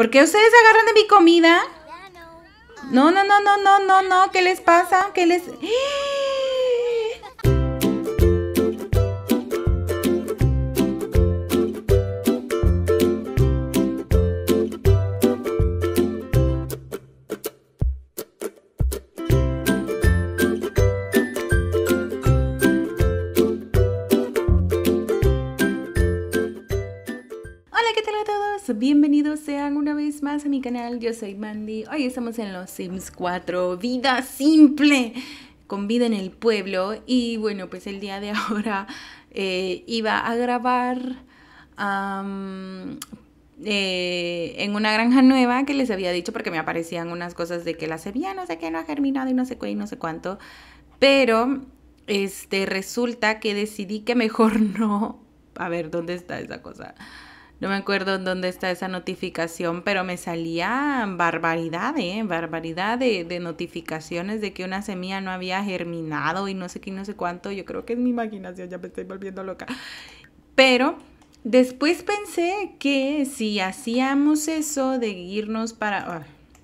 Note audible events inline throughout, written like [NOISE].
¿Por qué ustedes agarran de mi comida? No, no, no, no, no, no, no. ¿Qué les pasa? ¿Qué les...? bienvenidos sean una vez más a mi canal, yo soy Mandy. Hoy estamos en los Sims 4, vida simple, con vida en el pueblo. Y bueno, pues el día de [LAUGHS] ahora eh, iba a grabar eh, en una granja nueva que les había dicho porque me aparecían unas cosas de que la semilla no sé qué no ha germinado y no sé qué y no sé cuánto. Pero este resulta que decidí que mejor [LAUGHS] no. A ver, ¿dónde está esa cosa? no me acuerdo en dónde está esa notificación, pero me salía barbaridad, ¿eh? Barbaridad de, notificaciones de que una semilla no había germinado y no sé qué, no sé cuánto. Yo creo que es mi imaginación, ya me estoy volviendo loca. Pero después pensé que si hacíamos eso de irnos para, ah,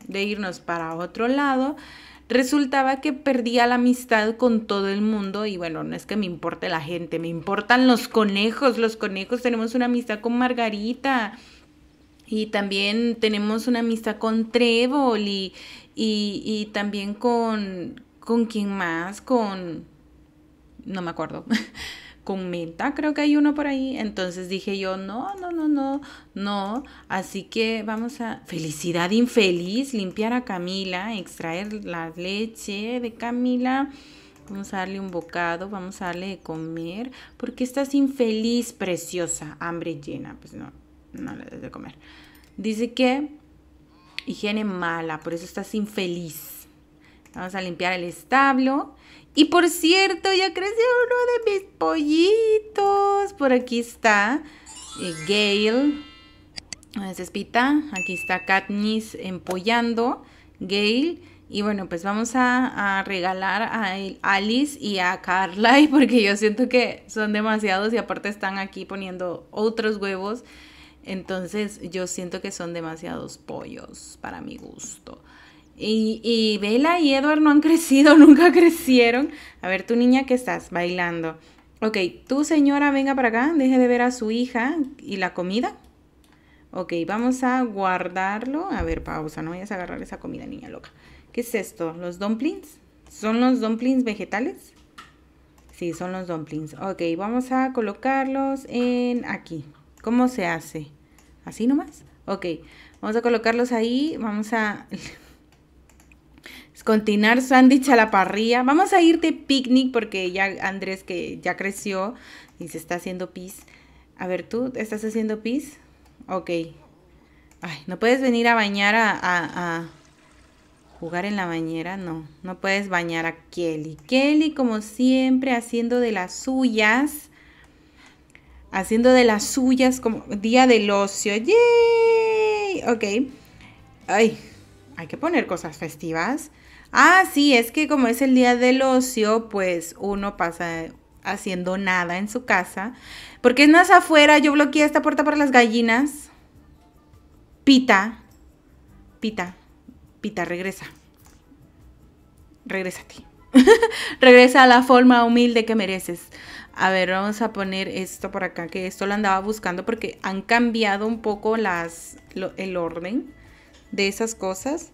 de irnos para otro lado, Resultaba que perdía la amistad con todo el mundo y bueno, no es que me importe la gente, me importan los conejos, los conejos, tenemos una amistad con Margarita y también tenemos una amistad con Trébol y, y también con, con quién más, con, no me acuerdo. [LAUGHS] con creo que hay uno por ahí. Entonces dije yo, no, no, no, no, no. Así que vamos a felicidad infeliz, limpiar a Camila, extraer la leche de Camila. Vamos a darle un bocado, vamos a darle de comer. porque estás infeliz, preciosa? Hambre llena. Pues no, no le des de comer. Dice que higiene mala, por eso estás infeliz. Vamos a limpiar el establo y por cierto, ya creció uno de mis pollitos. Por aquí está eh, Gail. Ah, pita. aquí está Katniss empollando. Gail. Y bueno, pues vamos a, a, regalar a Alice y a Carly [LAUGHS] porque yo siento que son demasiados y aparte están aquí poniendo otros huevos. Entonces yo siento que son demasiados pollos para mi gusto. Y, y Bella y Edward no han [LAUGHS] crecido, nunca crecieron. A ver, tu niña que estás bailando. Ok, tu señora venga para acá, deje de ver a su hija y la comida. Ok, vamos a guardarlo. A ver, pausa, no vayas a agarrar esa comida, niña loca. ¿Qué es esto? ¿Los dumplings? ¿Son los dumplings vegetales? Sí, son los dumplings. Ok, vamos a colocarlos en aquí. ¿Cómo se hace? ¿Así nomás? Ok, vamos a colocarlos ahí. Vamos a continuar sándwich a la parrilla. Vamos a ir de picnic porque ya Andrés que ya creció y se está haciendo pis. A ver, ¿tú estás haciendo pis? Ok. Ay, ¿no puedes venir a bañar a, a jugar en la bañera? No, no puedes bañar a Kelly. Kelly, como siempre, haciendo de las suyas. Haciendo de las suyas como día del ocio. ¡Yay! Ok. Ay, hay que poner cosas festivas. Ah, sí, es que como es el día del ocio, pues uno pasa haciendo nada en su casa. Porque es más afuera, yo bloqueé esta puerta para las gallinas. Pita, pita, pita, regresa. Regresa a [LAUGHS] ti. regresa a la forma humilde que mereces. A ver, vamos a poner esto por acá, que esto lo andaba buscando porque han cambiado un poco las, el orden de esas cosas.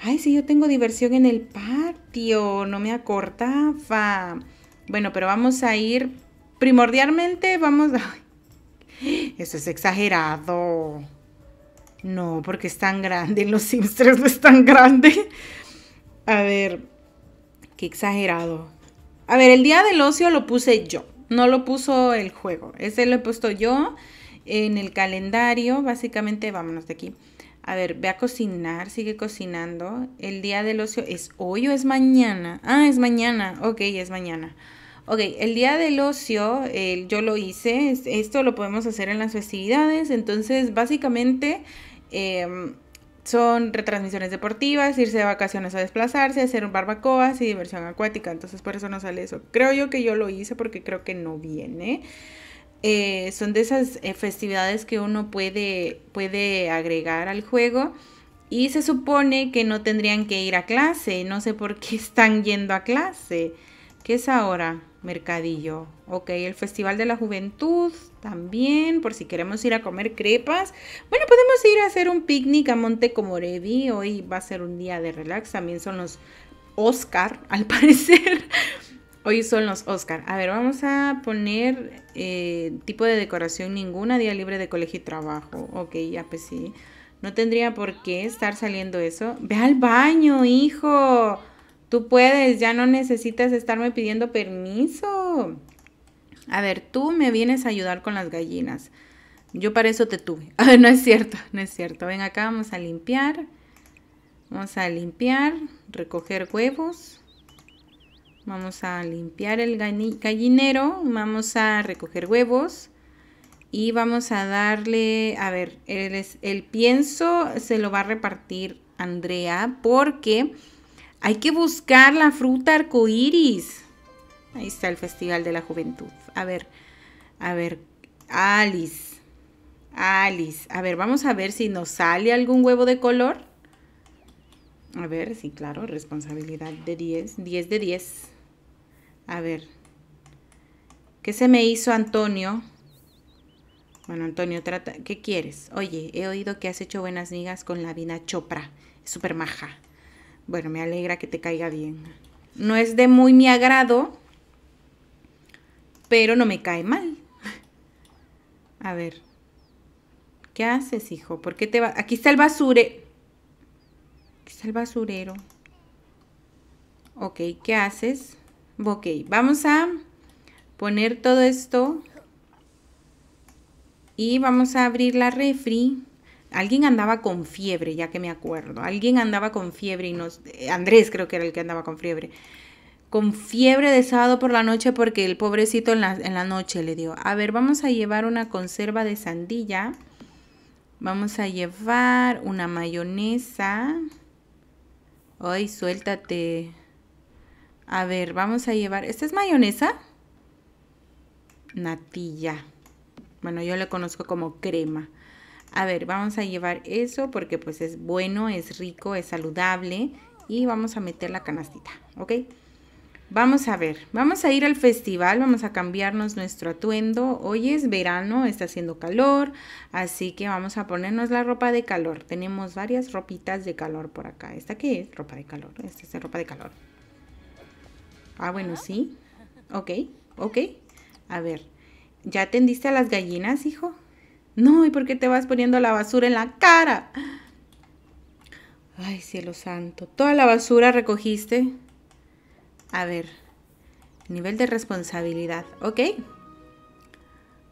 Ay, si yo tengo diversión en el patio, no me fa Bueno, pero vamos a ir primordialmente, vamos... [LAUGHS] Eso es exagerado. No, porque es tan grande, los Sims no es tan grande. A ver, qué exagerado. A ver, el día del ocio lo puse yo, no lo puso el juego. Ese lo he puesto yo en el calendario, básicamente, vámonos de aquí. A ver, ve a cocinar, sigue cocinando. El día del ocio es hoy o es mañana. Ah, es mañana. Ok, es mañana. Ok, el día del ocio eh, yo lo hice. Esto lo podemos hacer en las festividades. Entonces, básicamente... Em, son retransmisiones deportivas, irse de vacaciones a desplazarse, hacer barbacoas y diversión acuática. Entonces por eso no sale eso. Creo yo que yo lo hice porque creo que no viene. Eh, son de esas eh, festividades que uno puede, puede agregar al juego. Y se supone que no tendrían que ir a clase. No sé por qué [LAUGHS] están yendo a clase. ¿Qué es ahora? Mercadillo. Ok, el Festival de la Juventud también, por si queremos ir a comer crepas. Bueno, podemos ir a hacer un picnic a Monte Comorevi. Hoy va a ser un día de relax. También son los Oscar, [LAUGHS] al parecer. Hoy son los Oscar. A ver, vamos a poner eh, tipo de decoración ninguna, día libre de colegio y trabajo. Ok, ya pues sí. No tendría por qué estar saliendo eso. Ve al baño, hijo. Tú puedes, ya no necesitas estarme pidiendo permiso. A ver, tú me vienes a ayudar con las gallinas. Yo para eso te tuve. A [LAUGHS] ver, ah, no es cierto, no es cierto. Ven acá, vamos a limpiar. Vamos a limpiar, recoger huevos. Vamos a limpiar el gallinero, vamos a recoger huevos y vamos a darle, a ver, el, pienso se lo va a repartir Andrea porque hay que buscar la fruta arcoíris. Ahí está el Festival de la Juventud. A ver, a ver, Alice. Alice. A ver, vamos a ver si nos sale algún huevo de color. A ver, sí, claro, responsabilidad de 10. 10 de 10. A ver. ¿Qué se me hizo Antonio? Bueno, Antonio, trata... ¿qué quieres? Oye, he oído que has hecho buenas migas con la Vina Chopra. Es súper maja. Bueno, me alegra que te caiga bien. No es de muy mi agrado, pero no me cae mal. A ver. ¿Qué haces, hijo? ¿Por qué te va? Aquí está el basure. Aquí está el basurero. Ok, ¿qué haces? Ok, vamos a poner todo esto y vamos a abrir la refri. Alguien andaba con fiebre, ya que me acuerdo. Alguien andaba con fiebre y nos... Eh, Andrés creo que era el que andaba con fiebre. Con fiebre de sábado por la noche porque el pobrecito en la, en la noche le dio. A ver, vamos a llevar una conserva de sandía. Vamos a llevar una mayonesa. Ay, suéltate. A ver, vamos a llevar... ¿Esta es mayonesa? Natilla. Bueno, yo le conozco como crema. A ver, vamos a llevar eso porque pues es bueno, es rico, es saludable. Y vamos a meter la canastita, ¿ok? Vamos a ver, vamos a ir al festival, vamos a cambiarnos nuestro atuendo. Hoy es verano, está haciendo calor, así que vamos a ponernos la ropa de calor. Tenemos varias ropitas de calor por acá. ¿Esta qué es? Ropa de calor. Esta es ropa de calor. Ah, bueno, sí. Ok, ok. A ver, ¿ya atendiste a las gallinas, hijo? No, ¿y por qué te vas poniendo la basura en la cara? Ay, cielo santo, ¿toda la basura recogiste? A ver, nivel de responsabilidad, ¿ok?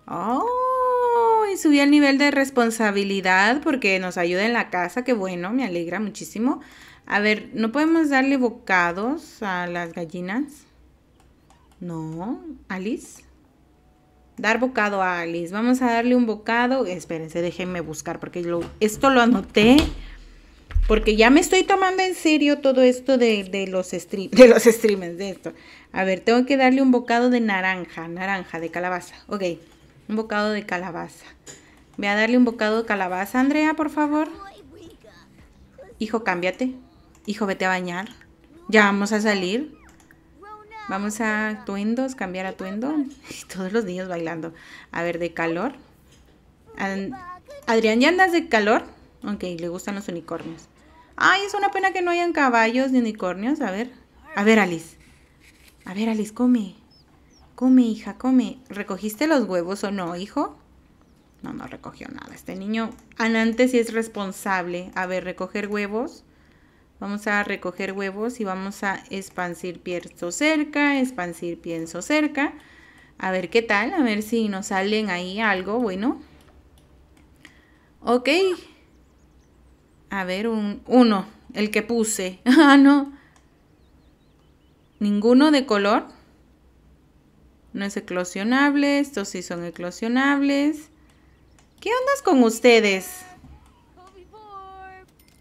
Oh, y subí al nivel de responsabilidad porque nos ayuda en la casa, qué bueno, me alegra muchísimo. A ver, ¿no podemos darle bocados a las gallinas? No, Alice. Dar bocado a Alice. Vamos a darle un bocado. Espérense, déjenme buscar porque esto lo anoté. Porque ya me estoy tomando en serio todo esto de, los [LAUGHS] de los streamers, de esto. A ver, tengo que darle un bocado de naranja, naranja, de calabaza. Ok, un bocado de calabaza. Voy a darle un bocado de calabaza, Andrea, por favor. Hijo, cámbiate hijo, vete a bañar. Ya vamos a salir. Vamos a atuendos, cambiar atuendo. [LAUGHS] Todos los niños bailando. A ver, de calor. Adrián, ¿ya andas de calor? Ok, le gustan los unicornios. Ay, es una pena que no hayan caballos ni unicornios. A ver. A ver, Alice. A ver, Alice, come. Come, hija, come. ¿Recogiste los huevos o no, hijo? No, no recogió nada. Este niño, Anante sí es responsable. A ver, recoger huevos. Vamos a recoger huevos y vamos a expandir pienso cerca, Espancir pienso cerca. A ver qué tal, a ver si nos salen ahí algo bueno. Ok. A ver, un, uno, el que puse. [LAUGHS] ah, no. Ninguno de color. No es eclosionable, estos sí son eclosionables. ¿Qué ondas con ustedes?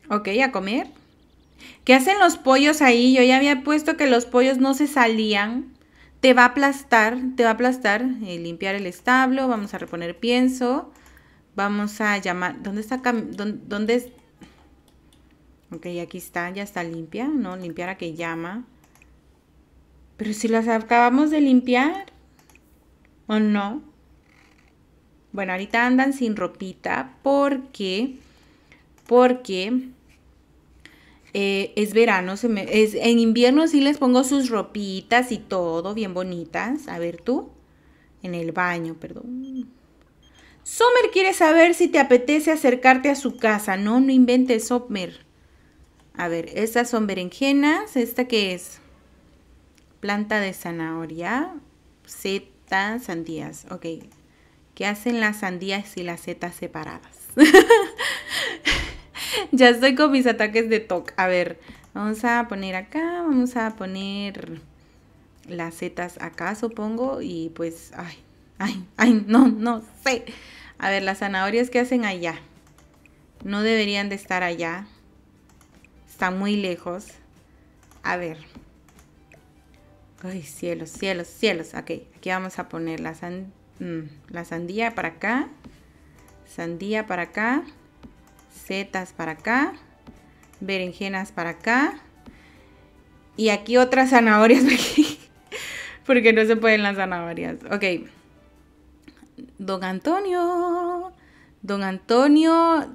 Ok, a comer. ¿Qué hacen los pollos ahí? Yo ya había puesto que los pollos no se salían. Te va a aplastar, te va a aplastar. Eh, limpiar el establo, vamos a reponer pienso. Vamos a llamar... ¿Dónde está? Dónde, dónde es? Ok, aquí está, ya está limpia, ¿no? Limpiar a que llama. Pero si las acabamos de limpiar, ¿o no? Bueno, ahorita andan sin ropita porque... Porque eh, es verano, se me, es, en invierno sí les pongo sus ropitas y todo bien bonitas. A ver tú, en el baño, perdón. Sommer quiere saber si te apetece acercarte a su casa. No, no inventes, Sommer. A ver, estas son berenjenas. ¿Esta que es? Planta de zanahoria, setas, sandías. Ok. ¿Qué hacen las sandías y las setas separadas? [LAUGHS] [LAUGHS] ya estoy con mis ataques de toque. A ver, vamos a poner acá, vamos a poner las setas acá, supongo. Y pues, ay, ay, ay, [LAUGHS] no, no sé. A ver, las zanahorias que hacen allá. No deberían de estar allá. Está muy lejos. A ver. Ay, cielos, cielos, cielos. Ok, aquí vamos a poner la, mm, la sandía para acá. Sandía para acá setas para acá, berenjenas para acá. Y aquí otras zanahorias [LAUGHS] porque no se pueden las zanahorias. Ok. Don Antonio. Don Antonio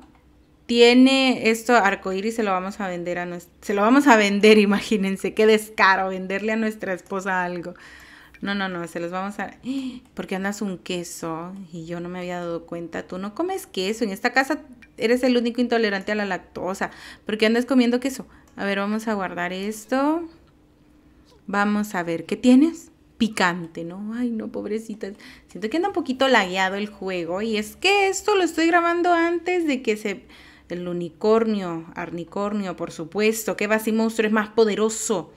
tiene esto arcoíris, se lo vamos a vender a se lo vamos a vender, [LAUGHS] imagínense, qué descaro venderle a nuestra esposa algo. No, no, no, se los vamos a... [GASPS] Porque andas un queso y yo no me había dado cuenta. Tú no comes queso. En esta casa eres el único intolerante a la lactosa. ¿Por qué andas comiendo queso. A ver, vamos a guardar esto. Vamos a ver, ¿qué tienes? Picante, ¿no? Ay, no, pobrecita. Siento que anda un poquito lagueado el juego. Y es que esto lo estoy grabando antes de que se... El unicornio, arnicornio, por supuesto. ¿Qué va si monstruo es más poderoso?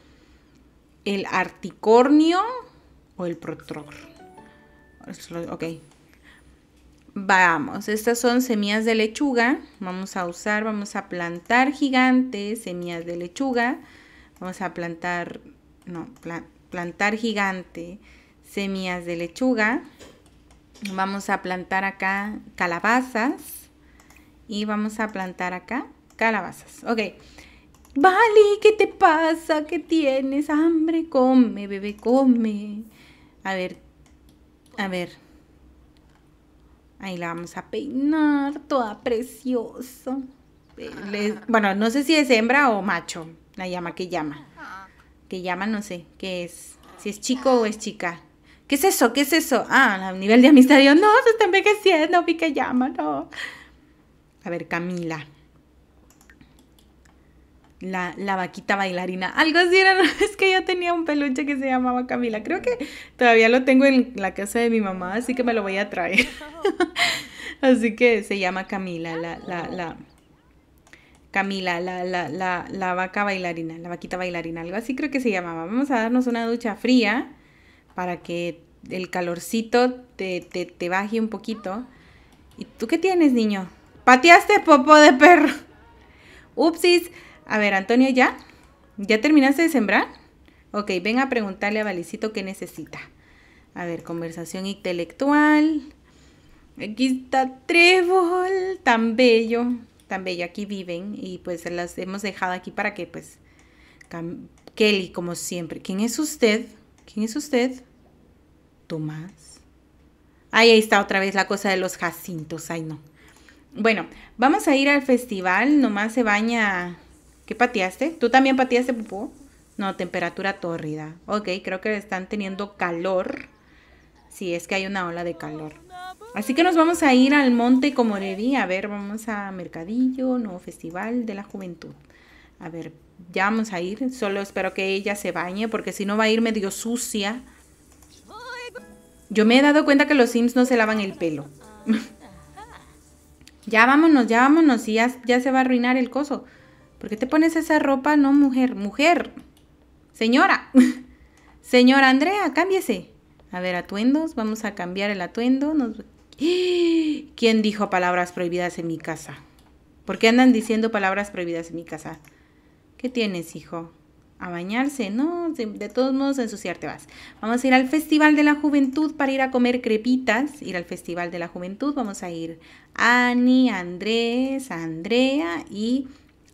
El articornio o el protror. Ok. Vamos, estas son semillas de lechuga. Vamos a usar, vamos a plantar gigantes, semillas de lechuga. Vamos a plantar, no, plantar gigante, semillas de lechuga. Vamos a plantar acá calabazas. Y vamos a plantar acá calabazas. Ok. Vale, ¿qué te pasa? ¿Qué tienes? Hambre, come, bebé, come. A ver, a ver. Ahí la vamos a peinar, toda preciosa. bueno, no sé si es hembra o macho, la llama que llama. Que llama, no sé, qué es, si es chico o es chica. ¿Qué es eso? ¿Qué es eso? Ah, a nivel de amistad, yo, no, se está envejeciendo, vi que llama, no. A ver, Camila la, vaquita bailarina. Algo así era, [LAUGHS] es que yo tenía un peluche que se llamaba Camila. Creo que todavía lo tengo en la casa de mi mamá, así que me lo voy a traer. [LAUGHS] así que se llama Camila, la, la, la. Ah. Camila, la, la, la, la vaca bailarina, la vaquita bailarina, algo así creo que se llamaba. Vamos a darnos una ducha fría para que el calorcito te, te baje un poquito. ¿Y tú qué tienes, niño? Pateaste popo de perro. Upsis. A ver, Antonio, ¿ya? ¿Ya terminaste de sembrar? Ok, ven a preguntarle a Valicito qué necesita. A ver, conversación intelectual. Aquí está Trébol, tan bello, tan bello. Aquí viven y pues las hemos dejado aquí para que pues... Kelly, como siempre. ¿Quién es usted? ¿Quién es usted? Tomás. ahí está otra vez la cosa de los jacintos. Ay, no. Bueno, vamos a ir al festival. Nomás se baña ¿Qué pateaste? ¿Tú también pateaste, pupú? No, temperatura tórrida. Ok, creo que están teniendo calor. Si sí, es que hay una ola de calor. Así que nos vamos a ir al Monte como le di. A ver, vamos a Mercadillo, nuevo festival de la juventud. A ver, ya vamos a ir. Solo espero que ella se bañe porque si no va a ir medio sucia. Yo me he dado cuenta que los Sims no se lavan el pelo. [LAUGHS] ya vámonos, ya vámonos. Y ya se va a arruinar el coso. ¿Por qué te pones esa ropa? No, mujer, mujer. Señora. [LAUGHS] Señora Andrea, cámbiese. A ver, atuendos. Vamos a cambiar el atuendo. [GASPS] ¿Quién dijo palabras prohibidas en mi casa? ¿Por qué andan diciendo palabras prohibidas en mi casa? ¿Qué tienes, hijo? A bañarse, ¿no? De, todos modos, ensuciarte vas. Vamos a ir al Festival de la Juventud para ir a comer crepitas. Ir al Festival de la Juventud. Vamos a ir Ani, Andrés, Andrea y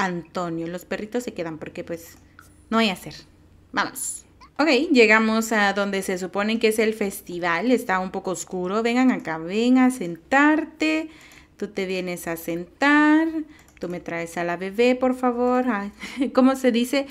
Antonio. Los perritos se quedan porque pues no hay hacer. Vamos. Ok, llegamos a donde se supone que es el festival. Está un poco oscuro. Vengan acá, ven a sentarte. Tú te vienes a sentar. Tú me traes a la bebé, por favor. [LAUGHS] ¿Cómo se dice?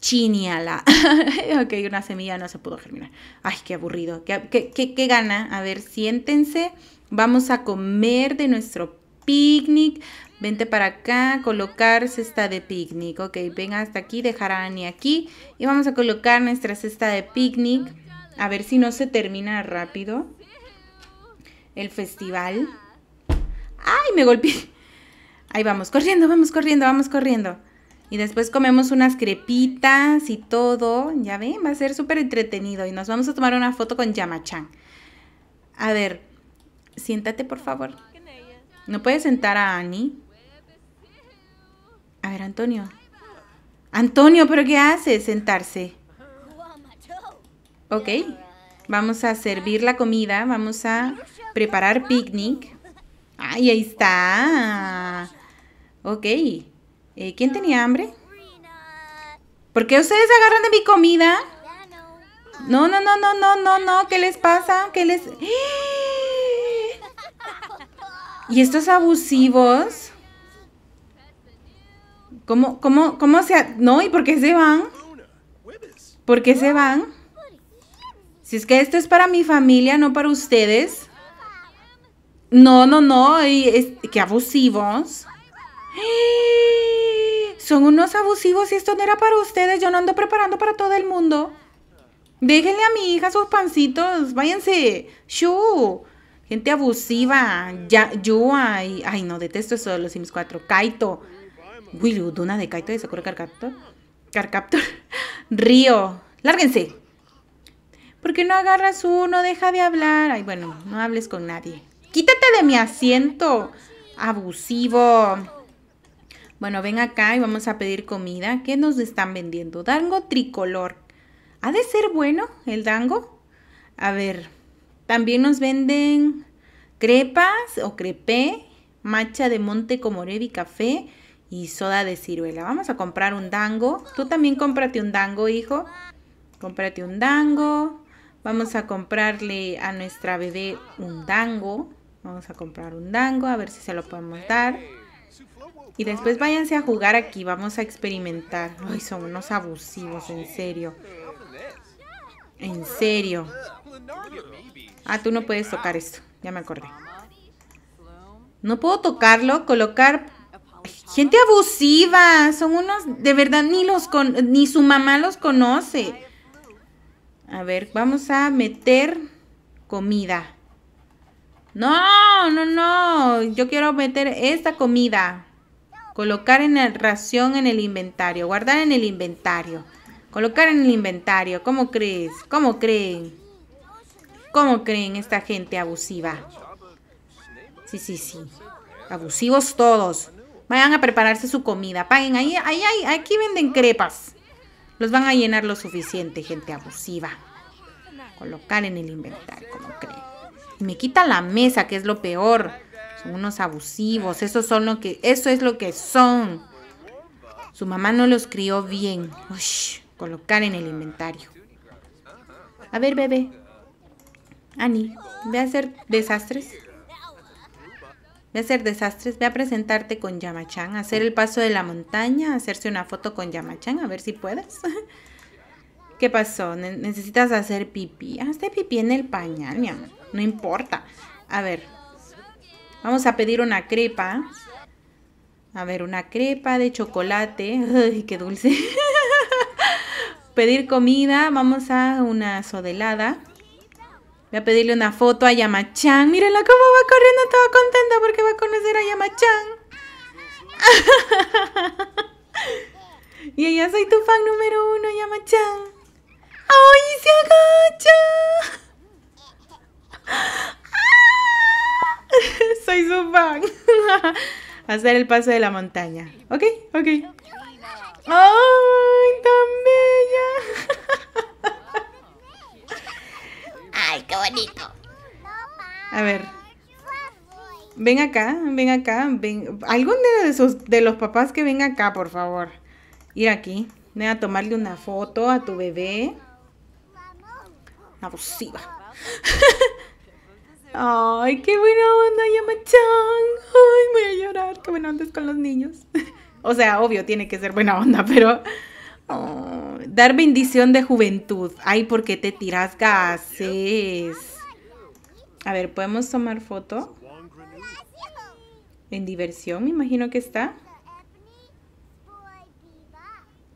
Chiniala. [LAUGHS] ok, una semilla no se pudo germinar. Ay, qué aburrido. qué gana? A ver, siéntense. Vamos a comer de nuestro picnic, Vente para acá, colocar cesta de picnic. Ok, venga hasta aquí, dejar a Annie aquí. Y vamos a colocar nuestra cesta de picnic. A ver si no se termina rápido el festival. ¡Ay, me golpeé! Ahí vamos, corriendo, vamos corriendo, vamos corriendo. Y después comemos unas crepitas y todo. Ya ven, va a ser súper entretenido. Y nos vamos a tomar una foto con Yamachan. A ver, siéntate por favor. ¿No puedes sentar a Annie? A ver, Antonio. Antonio, ¿pero qué hace? Sentarse. Ok. Vamos a servir la comida. Vamos a preparar picnic. ¡Ay, ahí está! Ok. Eh, ¿Quién tenía hambre? ¿Por qué ustedes agarran de mi comida? No, no, no, no, no, no, no. ¿Qué les pasa? ¿Qué les...? [GASPS] ¿Y estos abusivos? ¿Cómo, cómo, cómo se... No, ¿y por qué se van? ¿Por qué se van? Si es que esto es para mi familia, no para ustedes. No, no, no. qué abusivos. [GASPS] Son unos abusivos y esto no era para ustedes. Yo no ando preparando para todo el mundo. Déjenle a mi hija sus pancitos. Váyanse. Shu. Gente abusiva. Ya, Yua. Y, ay, no, detesto eso de los Sims 4. Kaito. Willu, Duna de Kaito de Sakura Carcaptor. Carcaptor. [LAUGHS] Río. Lárguense. Porque no agarras uno? Deja de hablar. Ay, bueno, no hables con nadie. Quítate de mi asiento. Abusivo. Bueno, ven acá y vamos a pedir comida. ¿Qué nos están vendiendo? Dango tricolor. ¿Ha de ser bueno el dango? A ver, también nos venden crepas o crepé, macha de monte comoré y café, y soda de ciruela. Vamos a comprar un dango. Tú también cómprate un dango, hijo. Cómprate un dango. Vamos a comprarle a nuestra bebé un dango. Vamos a comprar un dango, a ver si se lo podemos dar. Y después váyanse a jugar aquí, vamos a experimentar. Ay, son unos abusivos, en serio. En serio. Ah, tú no puedes tocar esto, ya me acordé. No puedo tocarlo, colocar Gente abusiva, son unos, de verdad, ni con, ni su mamá los conoce. A ver, vamos a meter comida. No, no, no, yo quiero meter esta comida. Colocar en la ración en el inventario, guardar en el inventario. Colocar en el inventario, ¿cómo crees? ¿Cómo creen? ¿Cómo creen esta gente abusiva? Sí, sí, sí. Abusivos todos. Vayan a prepararse su comida. Paguen. Ahí, ahí, ahí, aquí venden crepas. Los van a llenar lo suficiente, gente abusiva. Colocar en el inventario, como creen. Me quita la mesa, que es lo peor. Son unos abusivos. Eso, son lo que, eso es lo que son. Su mamá no los crió bien. colocar en el inventario. A ver, bebé. Ani, ve a hacer desastres. Voy a hacer desastres, voy a presentarte con Yamachan, hacer el paso de la montaña, hacerse una foto con Yamachan, a ver si puedes. [LAUGHS] ¿Qué pasó? necesitas hacer pipí. Hazte ah, pipí en el pañal, mi amor. No importa. A ver. Vamos a pedir una crepa. A ver, una crepa de chocolate. [LAUGHS] Ay, qué dulce. [LAUGHS] pedir comida. Vamos a una sodelada. Voy a pedirle una foto a Yamachan. Mírenla cómo va corriendo, toda contenta porque va a conocer a Yamachan. [LAUGHS] y ella, soy tu fan número uno, Yamachan. ¡Ay, se agacha! [LAUGHS] soy su fan. [LAUGHS] Hacer el paso de la montaña. ¿Ok? ¿Ok? ¡Ay, tan bella! ¡Ay, qué bonito! A ver. Ven acá, ven acá, ven. Algún de, esos de los papás que venga acá, por favor. Ir aquí. Ven a tomarle una foto a tu bebé. Abusiva. [LAUGHS] Ay, qué buena onda, Yamachan. Ay, voy a llorar, ¡Qué buena onda es con los niños. [LAUGHS] o sea, obvio, tiene que ser buena onda, pero dar bendición de juventud. Ay, ¿por qué te tiras gases? A ver, ¿podemos tomar foto? En diversión, me imagino que está.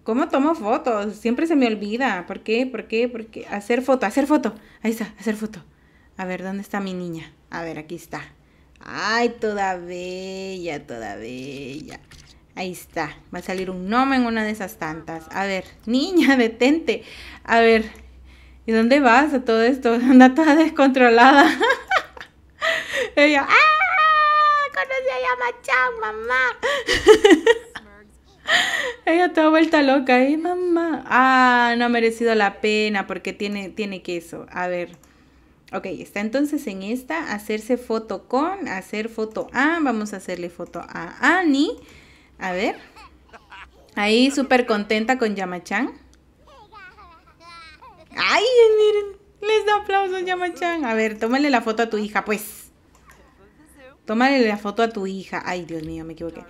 ¿Cómo tomo fotos? Siempre se me olvida. ¿Por qué? ¿Por qué? ¿Por qué? Hacer foto, hacer foto. Ahí está, hacer foto. A ver, ¿dónde está mi niña? A ver, aquí está. Ay, todavía bella, toda Ahí está. Va a salir un gnomo en una de esas tantas. A ver, niña, [LAUGHS] detente. A ver, ¿y dónde vas a todo esto? [LAUGHS] Anda toda descontrolada. [LAUGHS] Ella, ¡ah! Conocí a Yamachan, mamá. Ella toda vuelta loca. ¿eh, mamá! Ah, no ha merecido la pena porque tiene, tiene queso. A ver. Ok, está entonces en esta, hacerse foto con, hacer foto a, vamos a hacerle foto a Annie a ver. Ahí súper contenta con Yamachan. ¡Ay, miren! Les da aplausos, Yamachan. A ver, tómale la foto a tu hija, pues. Tómale la foto a tu hija. Ay, Dios mío, me equivoqué.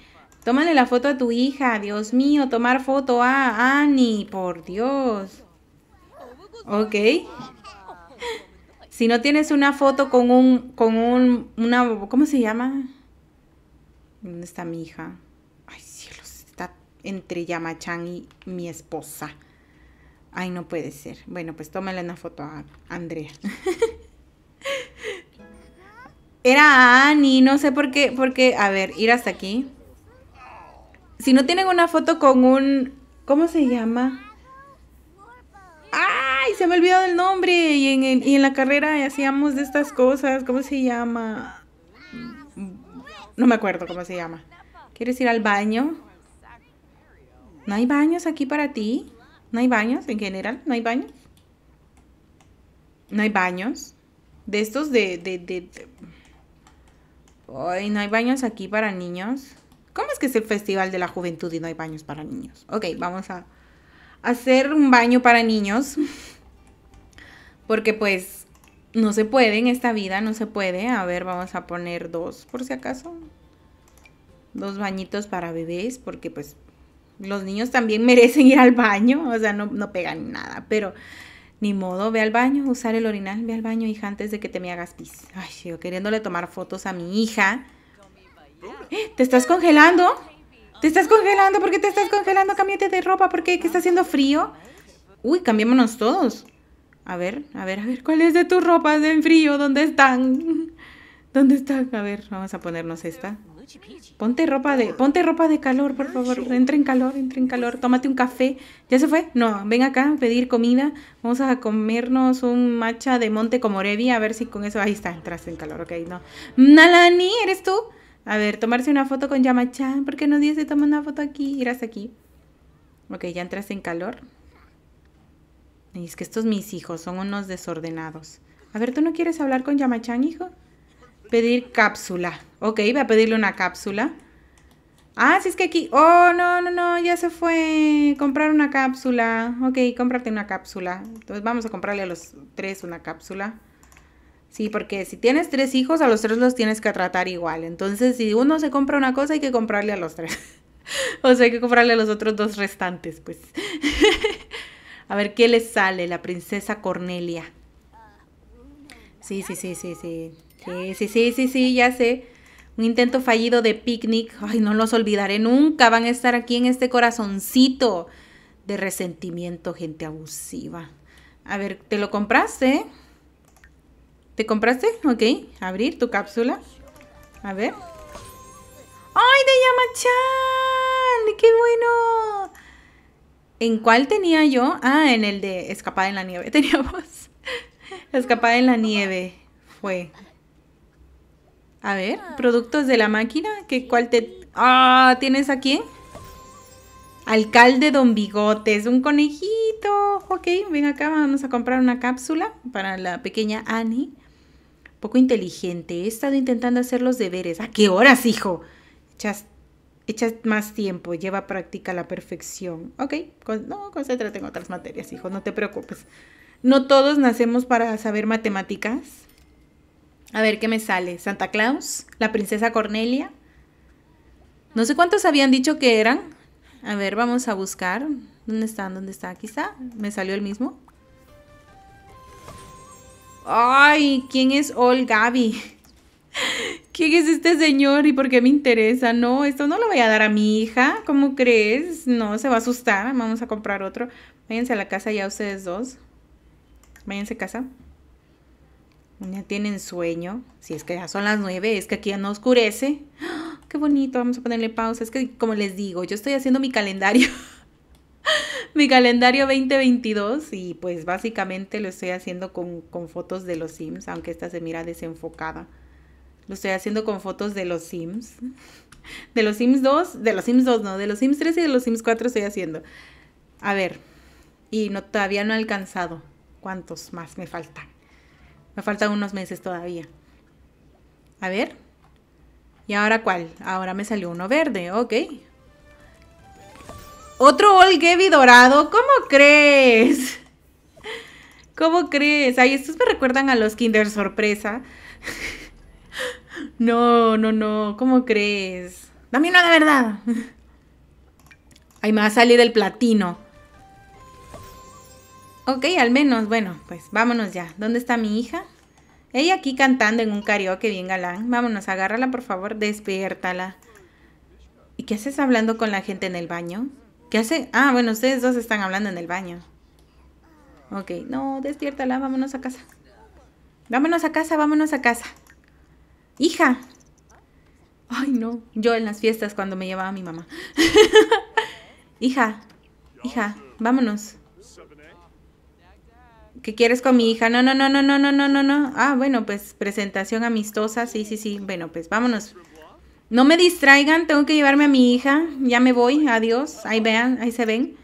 Tómale la foto a tu hija. Dios mío, tomar foto a Annie. Por Dios. Ok. Si no tienes una foto con un, con un, ¿cómo se llama? ¿Dónde está mi hija? entre Yamachan y mi esposa. Ay, no puede ser. Bueno, pues tómale una foto a Andrea. [LAUGHS] Era Annie no sé por qué, porque, a ver, ir hasta aquí. Si no tienen una foto con un, ¿cómo se llama? ¡Ay! Se me olvidó el nombre. Y en, y en la carrera hacíamos de estas cosas. ¿Cómo se llama? No me acuerdo cómo se llama. ¿Quieres ir al baño? ¿No hay baños aquí para ti? ¿No hay baños en general? ¿No hay baños? ¿No hay baños? De estos de... Ay, ¿no hay baños aquí para niños? ¿Cómo es que es el Festival de la Juventud y no hay baños para niños? Ok, vamos a hacer un baño para niños. [LAUGHS] Porque pues no se puede en esta vida, no se puede. A ver, vamos a poner dos por si acaso. Dos bañitos para bebés, porque pues los niños también [LAUGHS] merecen ir al baño, o sea, no, no pegan nada, pero ni modo, ve al baño, usar el orinal, ve al baño, hija, antes de que te me hagas pis. Ay, yo queriéndole tomar fotos a mi hija. [GASPS] ¿Te estás congelando? ¿Te estás congelando? ¿Por qué te estás congelando? Cámbiate de ropa, ¿por qué? ¿Qué está haciendo frío? Uy, cambiémonos todos. A ver, a ver, a ver, ¿cuál es de tus ropas de frío? ¿Dónde están? [LAUGHS] ¿Dónde están? A ver, vamos a ponernos esta. Ponte ropa de, ponte ropa de calor, por favor. Entra en calor, entra en calor. Tómate un café. ¿Ya se fue? No, ven acá a pedir comida. Vamos a comernos un matcha de Monte Comorevi. A ver si con eso. Ahí está, entraste en calor, ok, no. Nalani, ¿eres tú? A ver, tomarse una foto con Yamachan. ¿Por qué no dice toma una foto aquí? Irás aquí. Ok, ya entraste en calor. Y es que estos mis hijos son unos desordenados. A ver, ¿tú no quieres hablar con Yamachan, hijo? Pedir cápsula. Ok, voy a pedirle una cápsula. Ah, si es que aquí... Oh, no, no, no, ya se fue. Comprar una cápsula. Ok, cómprate una cápsula. Entonces vamos a comprarle a los tres una cápsula. Sí, porque si tienes tres hijos, a los tres los tienes que tratar igual. Entonces, si uno se compra una cosa, hay que comprarle a los tres. [LAUGHS] o sea, hay que comprarle a los otros dos restantes, pues. [LAUGHS] a ver qué les sale la princesa Cornelia. Sí, sí, sí, sí, sí. Sí, sí, sí, sí, sí, ya sé un intento fallido de picnic, ay, no los olvidaré nunca, van a estar aquí en este corazoncito de resentimiento, gente abusiva. A ver, ¿te lo compraste? ¿Te compraste? Ok, abrir tu cápsula. A ver. ¡Ay, de Yamachan! ¡Qué bueno! ¿En cuál tenía yo? Ah, en el de Escapada en la Nieve. [LAUGHS] Teníamos Escapada en la Nieve. Fue. A ver, productos de la máquina. que ¿Cuál te...? Ah, ¿tienes a quién? Alcalde Don Bigotes, un conejito. Ok, ven acá, vamos a comprar una cápsula para la pequeña Annie. Poco inteligente, he estado intentando hacer los deberes. ¿A qué horas, hijo? Echas, echas más tiempo, lleva práctica a la perfección. Ok, no, concéntrate en otras materias, hijo, no te preocupes. No todos nacemos para saber matemáticas. A ver qué me sale. Santa Claus, la princesa Cornelia. No sé cuántos habían dicho que eran. A ver, vamos a buscar. ¿Dónde están? ¿Dónde está? Quizá Me salió el mismo. Ay, ¿quién es Ol Gaby? [LAUGHS] ¿Quién es este señor y por qué me interesa? No, esto no lo voy a dar a mi hija. ¿Cómo crees? No, se va a asustar. Vamos a comprar otro. Váyanse a la casa ya ustedes dos. Váyanse a casa. Ya tienen sueño. Si es que ya son las nueve, es que aquí ya no oscurece. [GASPS] ¡Qué bonito! Vamos a ponerle pausa. Es que, como les digo, yo estoy haciendo mi calendario. [LAUGHS] mi calendario 2022 y pues básicamente lo estoy haciendo con, fotos de los Sims, aunque esta se mira desenfocada. Lo estoy haciendo con fotos de los Sims. [LAUGHS] De los Sims 2, de los Sims 2 no, de los Sims 3 y de los Sims 4 estoy haciendo. A ver, y no, todavía no he alcanzado. ¿Cuántos más me faltan? Me faltan unos meses todavía. A ver. ¿Y ahora cuál? Ahora me salió uno verde, ok. Otro Gabby dorado, ¿cómo crees? [LAUGHS] ¿Cómo crees? Ay, estos me recuerdan a los Kinder Sorpresa. [LAUGHS] No, no, no, ¿cómo crees? Dame una de verdad. Ahí [LAUGHS] me va a salir el platino. Ok, al menos, bueno, pues vámonos ya. ¿Dónde está mi hija? Ella aquí cantando en un karaoke bien galán. Vámonos, agárrala por favor, despiértala. ¿Y qué haces hablando con la gente en el baño? ¿Qué haces? Ah, bueno, ustedes dos están hablando en el baño. Ok, no, despiértala, vámonos a casa. Vámonos a casa, vámonos a casa. Hija. Ay, no, yo en las fiestas cuando me llevaba mi mamá. [LAUGHS] hija, hija, vámonos. ¿Qué quieres con mi hija? No, no, no, no, no, no, no, no, no. Ah, bueno, pues presentación amistosa, sí, sí, sí. Bueno, pues vámonos. No me distraigan, tengo que llevarme a mi hija. Ya me voy, adiós. Ahí vean, ahí se ven.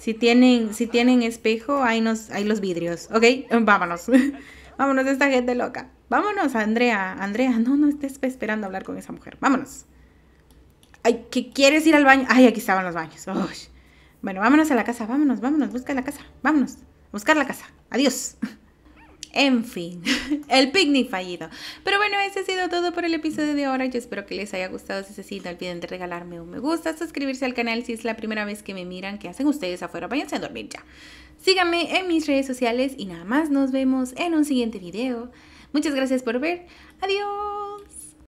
Si tienen, si tienen espejo, ahí nos, ahí los vidrios. Ok, [LAUGHS] vámonos. [LAUGHS] vámonos, esta gente loca. Vámonos, Andrea. Andrea, no, no estés esperando hablar con esa mujer. Vámonos. Ay, ¿qué quieres ir al baño? Ay, aquí estaban los baños. Bueno, vámonos a la casa, vámonos, vámonos, busca la casa, vámonos buscar la casa. Adiós. En fin, [LAUGHS] el picnic fallido. Pero bueno, ese ha sido todo por el episodio de ahora. Yo espero que les haya gustado. Si es así, no olviden de regalarme un me gusta, suscribirse al canal si es la primera vez que me miran. ¿Qué hacen ustedes afuera? Váyanse a dormir ya. Síganme en mis redes sociales y nada más nos vemos en un siguiente video. Muchas gracias por ver. Adiós.